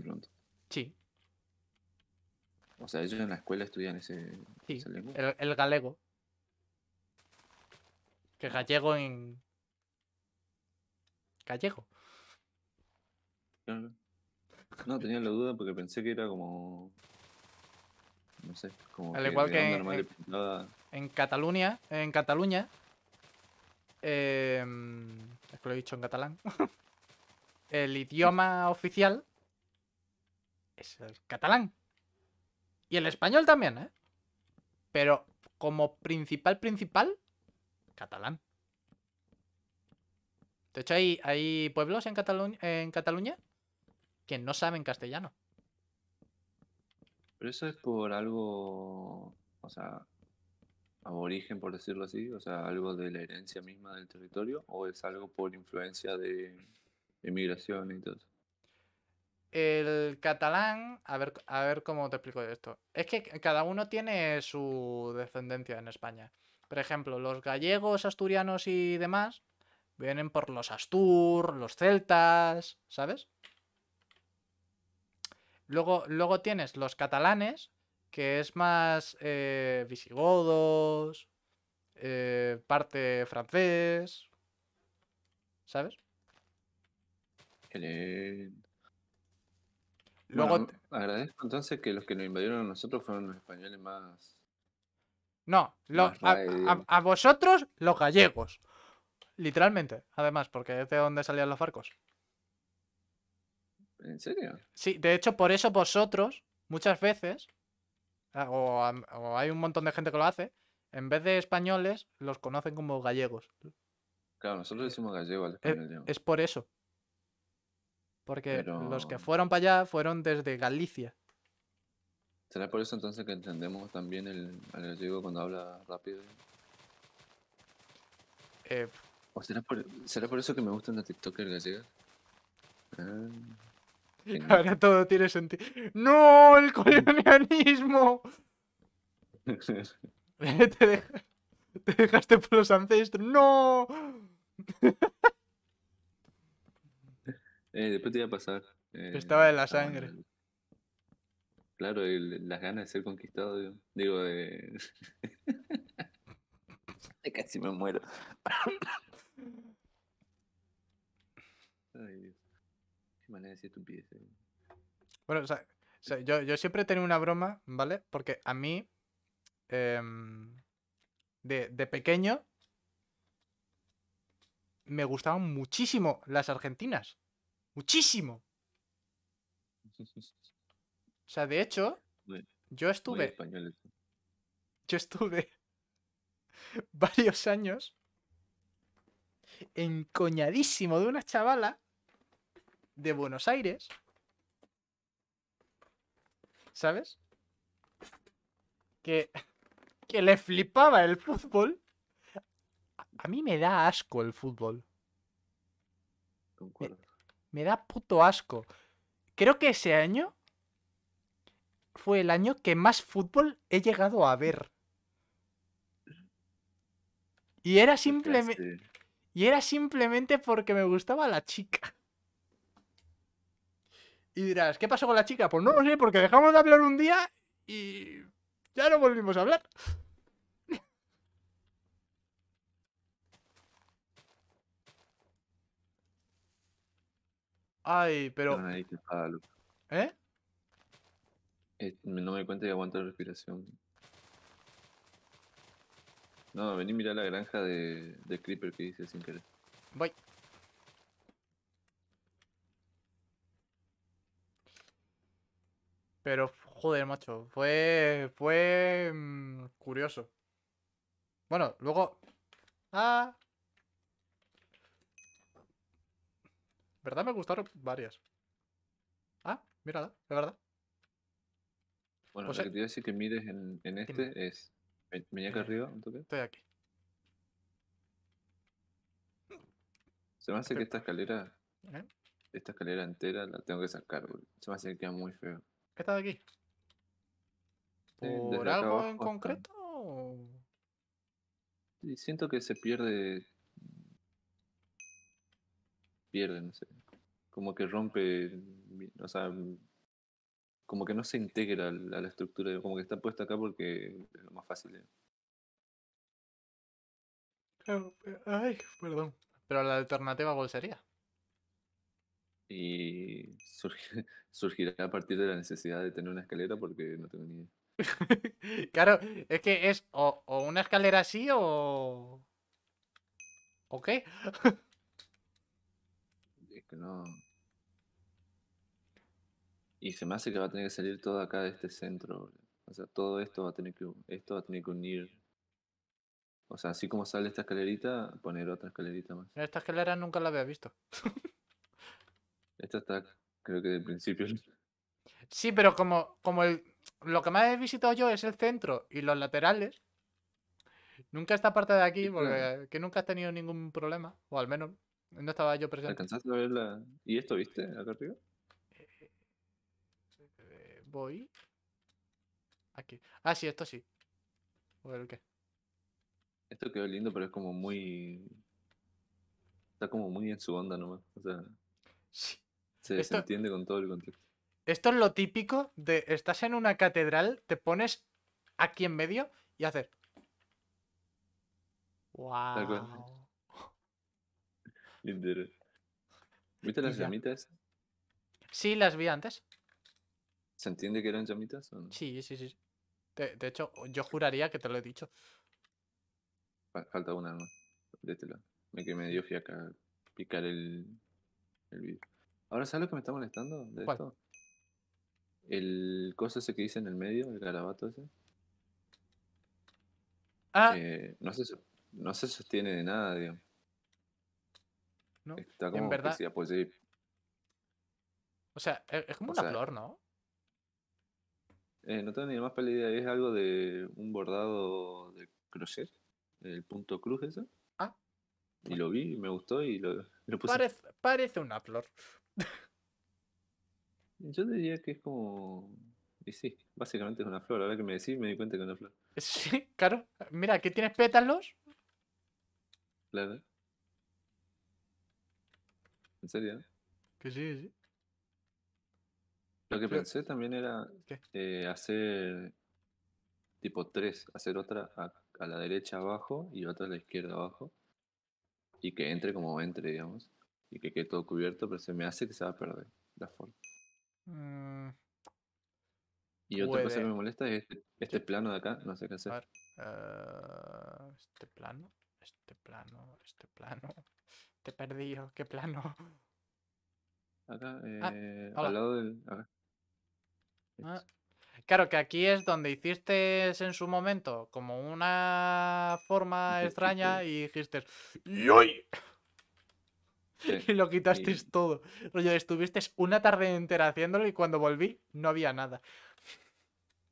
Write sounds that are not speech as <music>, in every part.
pronto. Sí. O sea, ellos en la escuela estudian ese, sí, El, galego. Que gallego en. Gallego. No, tenía la duda porque pensé que era como. No sé, como. Al igual que en, Cataluña. En Cataluña. Em, es que lo he dicho en catalán. <laughs> el idioma oficial el catalán. Y el español también, ¿eh? Pero como principal, principal, catalán. De hecho, hay, hay pueblos en, Catalu en Cataluña que no saben castellano. Pero eso es por algo, o sea, aborigen, por decirlo así, o sea, algo de la herencia misma del territorio, o es algo por influencia de inmigración y todo el catalán, a ver, a ver cómo te explico esto. Es que cada uno tiene su descendencia en España. Por ejemplo, los gallegos, asturianos y demás vienen por los Astur, los celtas, ¿sabes? Luego, luego tienes los catalanes, que es más eh, visigodos, eh, parte francés, ¿sabes? El agradezco entonces que los que nos invadieron a nosotros fueron los españoles más. No, a, vosotros los gallegos. Literalmente, además, porque es de donde salían los barcos. ¿En serio? Sí, de hecho, por eso vosotros, muchas veces, ah, o, hay un montón de gente que lo hace, en vez de españoles, los conocen como gallegos. Claro, nosotros decimos gallego al eh, español. es por eso. Porque los que fueron para allá fueron desde Galicia. ¿Será por eso entonces que entendemos también el, el cuando habla rápido? Eh, será por, será por eso que me gustan las tiktoker gallegas? Ah, Ahora todo tiene sentido. ¡No! ¡El <laughs> colonialismo! <laughs> <laughs> te, dejaste por los ancestros. ¡No! Eh, después te iba a pasar. Eh, estaba en la sangre. Claro, las ganas de ser conquistado, digo, digo <laughs> de... Casi me muero. Ay, Dios. Qué manera de decir estupidez. Bueno, o sea, yo, siempre he tenido una broma, ¿vale? Porque a mí, em, de, pequeño, me gustaban muchísimo las argentinas. Muchísimo. <laughs> O sea, de hecho, yo estuve. Yo <laughs> estuve varios años encoñadísimo de una chavala de Buenos Aires. ¿Sabes? Que, que le flipaba el fútbol. A mí me da asco el fútbol. Concuerdo. Eh, me da puto asco. Creo que ese año fue el año que más fútbol he llegado a ver. Y era simplemente. Y era simplemente porque me gustaba la chica. Y dirás, ¿qué pasó con la chica? Pues no lo sé, porque dejamos de hablar un día y. ya no volvimos a hablar. Ay, pero. Ah, ahí ¿Eh? No me doy cuenta que aguanto la respiración. No, vení a mirar la granja de, de Creeper que hice sin querer. Voy. Pero, joder, macho, fue. fue. Mm, curioso. Bueno, luego. Ah, verdad me gustaron varias. Ah, mírala, de verdad. Bueno, lo que te iba a decir que mires en, en este es. Meñaca acá arriba, un toque. Estoy aquí. Se me hace que esta escalera. ¿Eh? Esta escalera entera la tengo que sacar, Se me hace que queda muy feo. ¿Esta de aquí? Sí, algo en concreto? Sí, siento que se pierde. Pierde, no sé como que rompe, o sea, como que no se integra a la estructura, como que está puesta acá porque es lo más fácil. Eh. Claro, eh, ay, perdón. Pero la alternativa, ¿cuál Y <laughs> surgirá a partir de la necesidad de tener una escalera porque no tengo ni idea. <laughs> claro, es que es o, o, una escalera así o. ¿O qué? <laughs> Y se me hace que va a tener que salir todo acá de este centro, O sea, todo esto va a tener que, esto va a tener que unir. O sea, así como sale esta escalerita, poner otra escalerita más. Esta escalera nunca la había visto. esta está, creo que de principio. Sí, pero como, como el, lo que más he visitado yo es el centro y los laterales. Nunca esta parte de aquí, porque que nunca has tenido ningún problema, o al menos no estaba yo presente. ¿Alcanzaste ¿Y esto viste acá arriba? Eh, voy. Aquí. Ah, sí, esto sí. qué. Esto quedó lindo, pero es como muy. Está como muy en su onda nomás. O sea. Sí. Se, entiende con todo el contexto. Esto es lo típico de estás en una catedral, te pones aquí en medio y haces Wow. ¿Viste las llamitas? Sí, las vi antes. ¿Se entiende que eran llamitas o Sí, sí, sí. De, hecho, yo juraría que te lo he dicho. Falta una, arma. Dételo. Este me que me dio fiaca picar el, el vídeo. Ahora, ¿sabes lo que me está molestando de esto? El Cosa ese que dice en el medio, el garabato ese. Ah. Eh, no, se, no se sostiene de nada, digamos. ¿no? Está como en verdad, pues O sea, e-, es, como una flor, ¿no? Eh, no tengo ni más pelea, idea, es algo de un bordado de crochet, el punto cruz eso. Ah. Y lo vi, me gustó y lo, <laughs> lo puse. Parece, una flor. Yo diría que es como... Y sí, básicamente es una flor. Ahora que me decís, me di cuenta que es una flor. <laughs> Sí, claro. Mira, ¿qué tienes pétalos? Claro. ¿En serio? Que sí, sí. Lo que pensé también era eh, hacer tipo tres, hacer otra a, la derecha abajo y otra a la izquierda abajo. Y que entre como entre, digamos. Y que quede todo cubierto, pero se me hace que se va a perder la forma. Mm. Y otra cosa que me molesta es este, este plano de acá, no sé qué hacer. Eh, este plano, este plano, este plano. Te perdí perdido, qué plano. Acá, ah, eh, al lado del. Ah, claro que aquí es donde hiciste en su momento como una forma extraña <laughs> y dijiste ¡Yoy! y <laughs> lo quitasteis todo. Rollo, estuviste una tarde entera haciéndolo y cuando volví no había nada.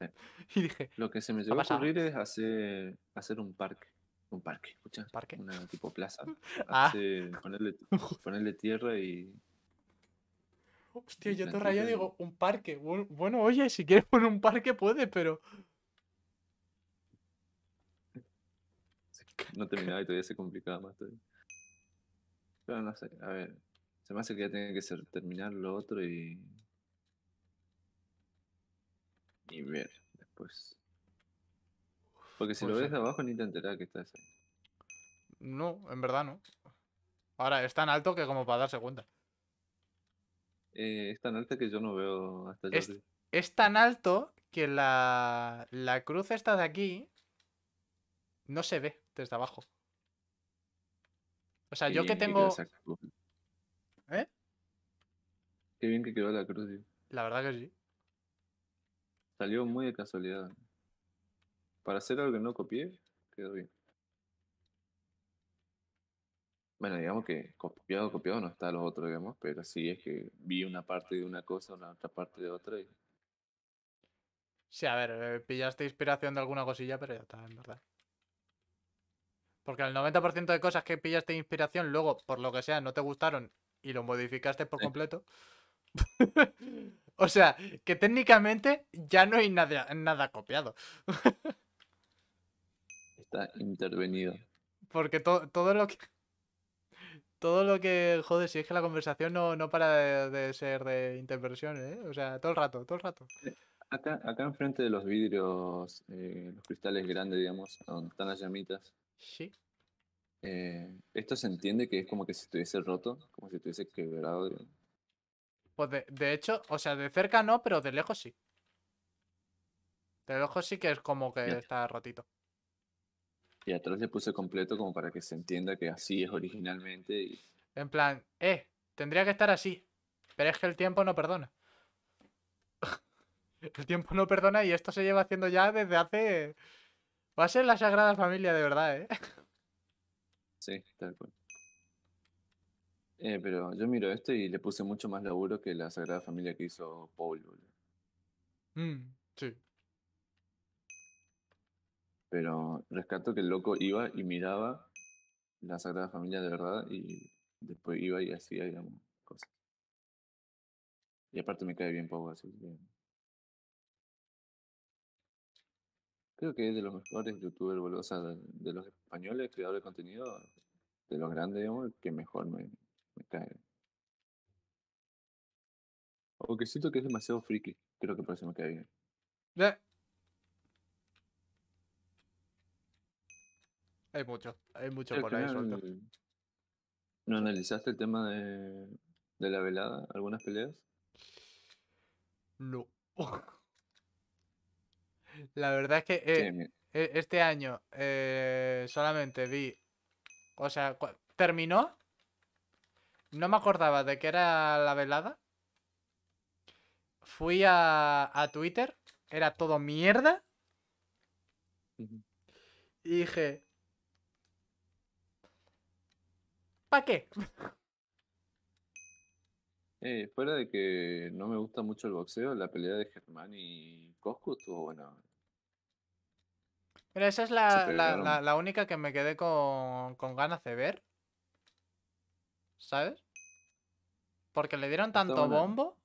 <laughs> Y dije. Lo que se me llegó a ocurrir es hacer, hacer un parque un parque, escucha. ¿Parque? Una tipo plaza. <laughs> Ah. ah. ponerle, <laughs> ponerle, tierra y. Hostia, yo te y digo, un parque. Bueno, oye, si quieres poner un parque puede, pero. No terminaba y todavía se complicaba más todavía. Pero no sé, a ver. Se me hace que ya tiene que ser terminar lo otro y. Y ver después. Porque si lo ves de abajo ni te que está ahí. No, en verdad no. Ahora, es tan alto que como para darse cuenta. Eh, es tan alto que yo no veo hasta allá. Es, tan alto que la, la cruz esta de aquí no se ve desde abajo. O sea, yo que tengo... ¿Eh? Qué bien que quedó la cruz, La verdad que sí. Salió muy de casualidad. Para hacer algo que no copié, quedó bien. Bueno, digamos que copiado, copiado no está los otros, digamos, pero sí es que vi una parte de una cosa, una otra parte de otra y. Sí, a ver, eh, pillaste inspiración de alguna cosilla, pero ya está, en verdad. Porque el 90% de cosas que pillaste inspiración, luego, por lo que sea, no te gustaron y lo modificaste por completo. <laughs> o sea, que técnicamente ya no hay nada copiado. <laughs> está intervenido. Porque todo lo que. <laughs> Todo lo que. Joder, si es que la conversación no, para de, ser de Interversión, ¿eh? O sea, todo el rato, todo el rato. Eh, acá, enfrente de los vidrios, eh, los cristales grandes, digamos, donde están las llamitas. Sí. Eh, esto se entiende que es como que si estuviese roto, como si estuviese quebrado. Pues de, hecho, o sea, de cerca no, pero de lejos sí. De lejos sí que es como que está rotito. Y atrás le puse completo como para que se entienda que así es originalmente. En plan, eh, tendría que estar así. Pero es que el tiempo no perdona. <laughs> el tiempo no perdona y esto se lleva haciendo ya desde hace... Va a ser la Sagrada Familia de verdad, ¿eh? <laughs> Sí, tal cual. Eh, pero yo miro esto y le puse mucho más laburo que la Sagrada Familia que hizo Paul, boludo. Mm, sí. Pero rescato que el loco iba y miraba la Sagrada Familia de verdad y después iba y hacía, digamos, cosas. Y aparte me cae bien poco, así Creo que es de los mejores youtubers, boludo. O sea, de, los españoles, creador de contenido, de los grandes, digamos, que mejor me, me cae. que siento que es demasiado friki, creo que por eso me cae bien. Hay mucho, hay mucho por ahí no, suelto. ¿No analizaste el tema de, de la velada? ¿Algunas peleas? No. <laughs> la verdad es que eh, eh, este año eh, solamente vi. O sea, terminó. No me acordaba de que era la velada. Fui a, Twitter. Era todo mierda. dije, ¿Para qué? <laughs> Eh, fuera de que no me gusta mucho el boxeo, la pelea de Germán y Coscu estuvo buena. Mira, esa es la, única que me quedé con, ganas de ver. ¿Sabes? Porque le dieron tanto bombo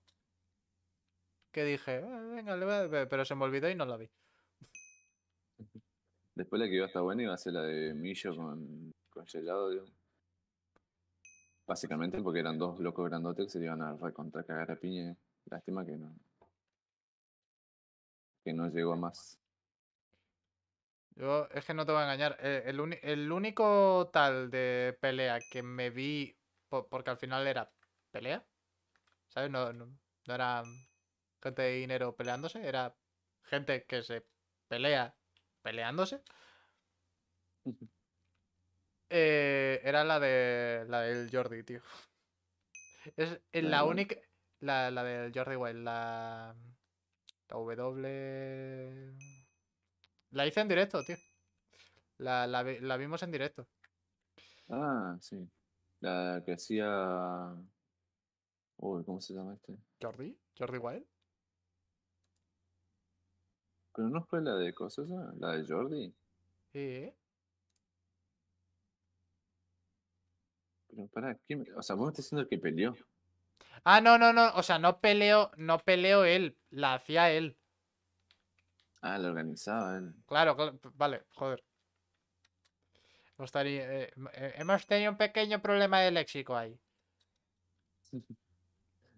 que dije, eh, venga, le voy a pero se me olvidó y no la vi. <laughs> Después la que iba a estar buena iba a ser la de Millo con, con gelado, Básicamente porque eran dos locos grandotes que se iban a recontra cagar a piña. Lástima que no. Que no llegó a más. Yo es que no te voy a engañar. Eh, el, único tal de pelea que me vi, porque al final era pelea, ¿sabes? No, no, no, era gente de dinero peleándose, era gente que se pelea peleándose. Eh, era la de la del Jordi, tío. Es eh, la única. La, del Jordi Wild, la. La W. La hice en directo, tío. La, vimos en directo. Ah, sí. La que hacía. Uy, ¿cómo se llama este? Jordi, Jordi Wild. Pero no fue la de cosas, la de Jordi. Sí. Pero o sea, vos me estás diciendo que peleó. Ah, no, no, no. O sea, no peleó, no peleó él, la hacía él. Ah, la organizaba él. Claro, vale, joder. Eh, eh, hemos tenido un pequeño problema de léxico ahí. <laughs>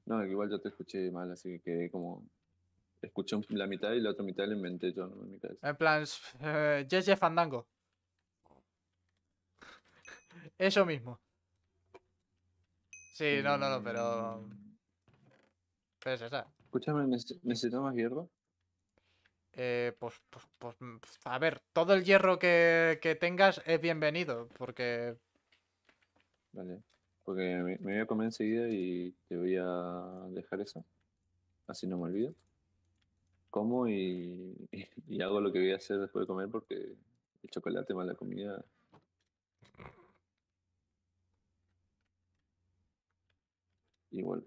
No, igual yo te escuché mal, así que quedé como. Escuché la mitad y la otra mitad la inventé yo, En, plan, eh, Fandango. <laughs> Eso mismo. Sí, no, no, no, pero. es esa. Escúchame, ¿necesito más hierro? Eh, pues, pues, pues mm, a ver, todo el hierro que, tengas es bienvenido, porque... Vale, porque me, voy a comer enseguida y te voy a dejar eso, así no me olvido. Como y, y hago lo que voy a hacer después de comer porque el chocolate más la comida Igual.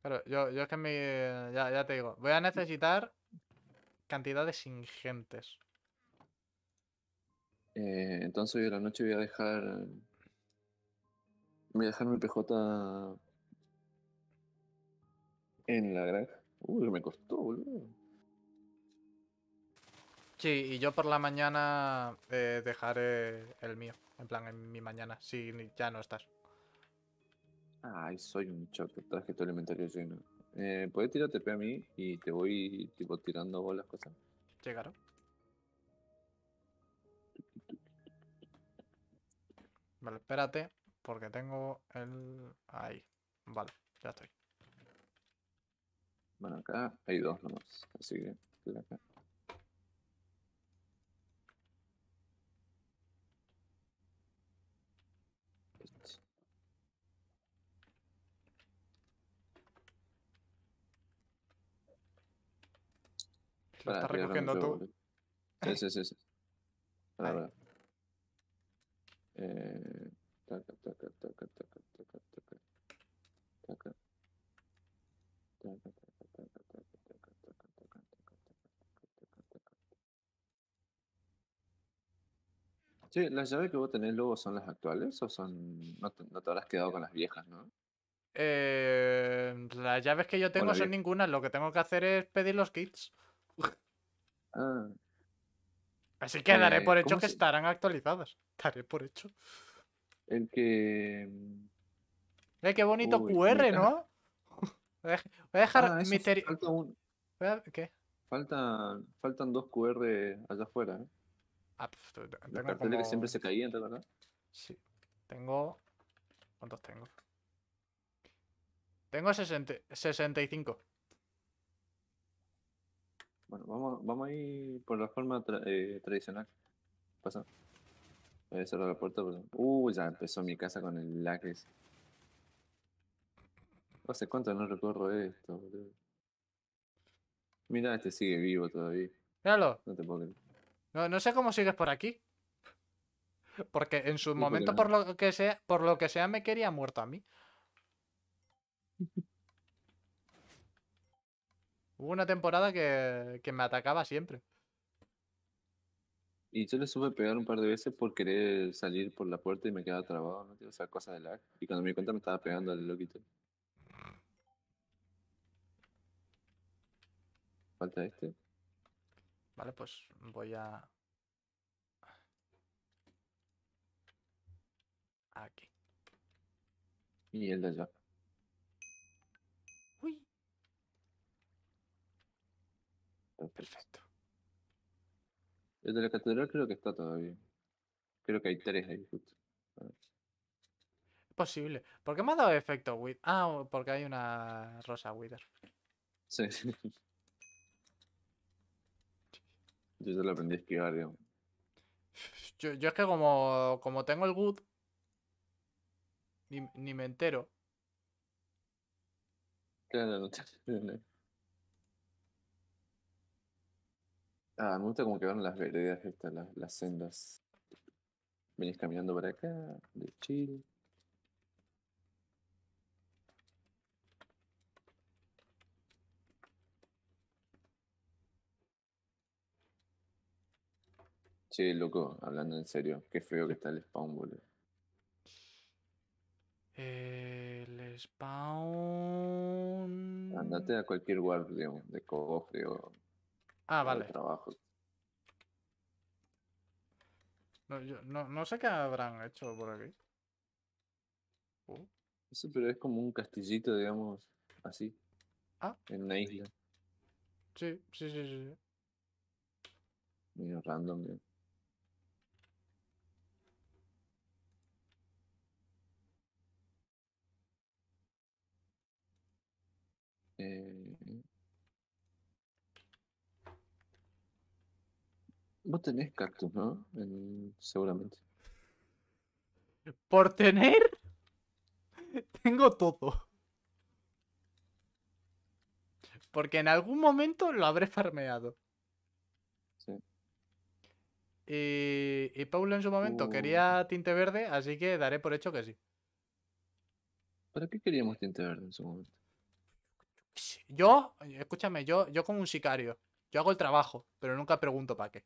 Claro, yo, yo es que mi. Ya, ya te digo, voy a necesitar cantidades ingentes. Eh, entonces hoy la noche voy a dejar. Voy a dejar mi PJ en la granja. Uy, me costó, boludo. Sí, y yo por la mañana eh, dejaré el mío. En plan, en mi mañana, si ya no estás. Ay, soy un choque, traje todo el inventario lleno. Eh, Puedes tirar TP a mí y te voy tipo tirando bolas las cosas. Llegaron. Vale, espérate, porque tengo el. Ahí. Vale, ya estoy. Bueno, acá hay dos nomás, así que lo estás recogiendo tú. Sí, sí, sí. sí. las llaves que vos tenés luego son las actuales o son. No te, no habrás quedado con las viejas, ¿no? las llaves que yo tengo son ninguna. Lo que tengo que hacer es pedir los kits. Ah. Así que daré eh, por hecho que estarán actualizadas. Daré por hecho. El que. Mm, eh, qué bonito QR, ¿no? <laughs> Voy a dejar ah, Mi misterio. Falta ¿Qué? Faltan, dos QR allá afuera, ¿eh? Ah, pues, que siempre se caía ¿verdad? Sí. Tengo. ¿Cuántos tengo? Tengo 65. Bueno, vamos, a ir por la forma eh, tradicional. Pasa. Voy a cerrar la puerta, pues, Uh, ya empezó mi casa con el lag no ¿Hace cuánto no recorro esto, boludo? Mira, este sigue vivo todavía. Míralo. No te puedo No, sé cómo sigues por aquí. Porque en su momento, por, por lo que sea, por lo que sea, me quería muerto a mí. <laughs> Hubo una temporada que, me atacaba siempre. Y yo le supe pegar un par de veces por querer salir por la puerta y me quedaba trabado, ¿no? O sea, cosas de lag. Y cuando me di cuenta me estaba pegando al loquito. Falta este. Vale, pues voy a... Aquí. Y el de allá. Perfecto. El de la catedral creo que está todavía. Creo que hay tres ahí justo. Es posible. ¿Por qué me ha dado efecto Wither? Ah, porque hay una rosa Wither. Sí. Yo ya lo aprendí a esquivar, Yo, es que como, como tengo el good, ni, me entero. <laughs> Ah, me gusta como que van las veredas estas, las, sendas. Venís caminando para acá, de Chile Che, loco, hablando en serio, qué feo que está el spawn, boludo. El spawn. Andate a cualquier guard, de cofre o Ah, vale. Trabajo. No, sé qué habrán hecho por aquí. Uh. Eso, pero es como un castillito, digamos, así. Ah. En una isla. Sí, sí, sí, sí. Mira, random, bien. Eh, Vos tenés cactus, ¿no? seguramente. Por tener. <laughs> Tengo todo. Porque en algún momento lo habré farmeado. Sí. Eh, y, y Paulo en su momento uh. quería tinte verde, así que daré por hecho que sí. ¿Para qué queríamos tinte verde en su momento? Yo, escúchame, yo, yo como un sicario. Yo hago el trabajo, pero nunca pregunto para qué.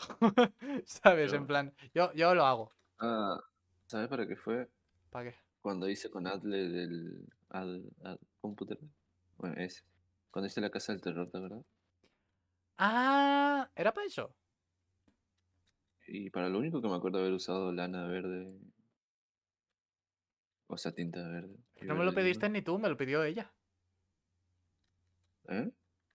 <laughs> ¿Sabes? En plan, yo, yo lo hago. Ah, ¿sabes para qué fue? ¿Para qué? Cuando hice con Adle del al, computer. Bueno, ese. Cuando hice la casa del terror, ¿de verdad? Ah, ¿era para eso? Y para lo único que me acuerdo haber usado lana verde. O sea, tinta verde. No me lo pediste ni tú, me lo pidió ella. ¿Eh?